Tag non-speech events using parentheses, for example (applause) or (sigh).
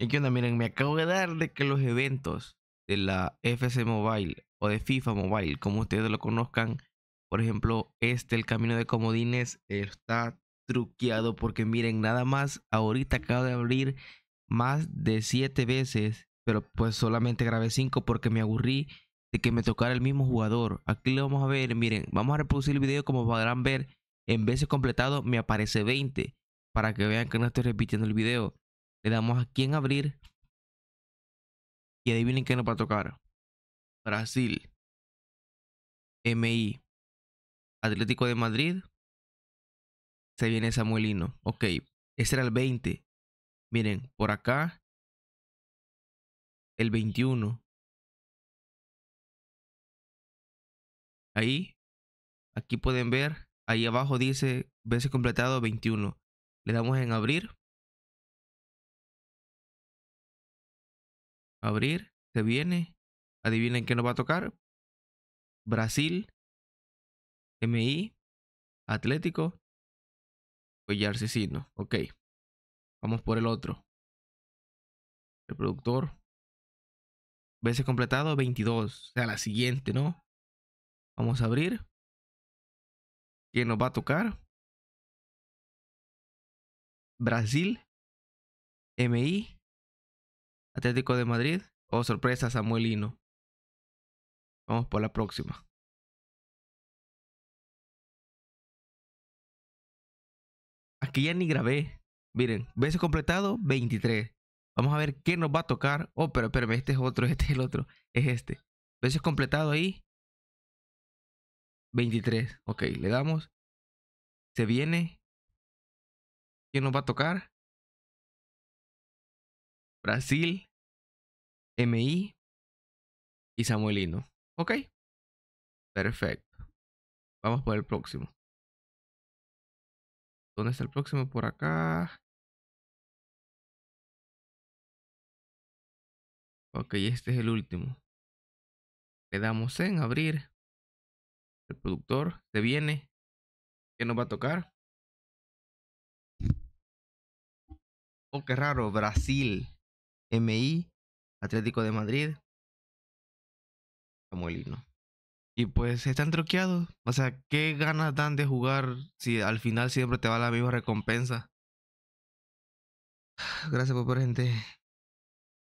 ¿Y qué onda? Miren, me acabo de dar de que los eventos de la FC Mobile o de FIFA Mobile, como ustedes lo conozcan, por ejemplo, este, el camino de comodines, está truqueado porque miren, nada más, ahorita acabo de abrir más de 7 veces, pero pues solamente grabé 5 porque me aburrí de que me tocara el mismo jugador. Aquí lo vamos a ver, miren, vamos a reproducir el video como podrán ver, en veces completado me aparece 20, para que vean que no estoy repitiendo el video. Le damos aquí en abrir. Y adivinen qué nos va a tocar. Brasil. MI. Atlético de Madrid. Se viene Samuelino. Ok. Ese era el 20. Miren, por acá. El 21. Ahí. Aquí pueden ver. Ahí abajo dice veces completado 21. Le damos en abrir. Abrir, se viene. Adivinen qué nos va a tocar. Brasil, MI, Atlético, pues arcesino Ok. Vamos por el otro. productor, Veces completado 22. O sea, la siguiente, ¿no? Vamos a abrir. ¿Quién nos va a tocar? Brasil, MI, Atlético de Madrid. o oh, sorpresa, Samuelino. Vamos por la próxima. Aquí ya ni grabé. Miren, veces completado, 23. Vamos a ver qué nos va a tocar. Oh, pero espérame, este es otro, (laughs) este es el otro. Es este. Veces completado ahí. 23. Ok, le damos. Se viene. ¿Quién nos va a tocar? Brasil, MI y Samuelino. Ok. Perfecto. Vamos por el próximo. ¿Dónde está el próximo? Por acá. Ok, este es el último. Le damos en abrir. El productor se viene. ¿Qué nos va a tocar? Oh, qué raro, Brasil. MI, Atlético de Madrid, como el Y pues están troqueados O sea, ¿qué ganas dan de jugar si al final siempre te va la misma recompensa? (sighs) Gracias por gente